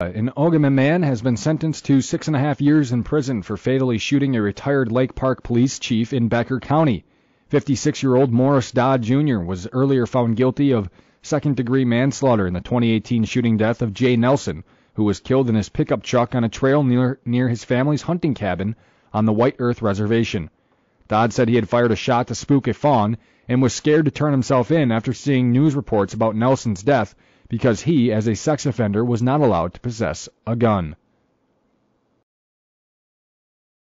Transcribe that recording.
An Ogama man has been sentenced to six and a half years in prison for fatally shooting a retired Lake Park police chief in Becker County. 56 year old Morris Dodd Jr. was earlier found guilty of second degree manslaughter in the 2018 shooting death of Jay Nelson, who was killed in his pickup truck on a trail near, near his family's hunting cabin on the White Earth Reservation. Dodd said he had fired a shot to spook a fawn and was scared to turn himself in after seeing news reports about Nelson's death because he, as a sex offender, was not allowed to possess a gun.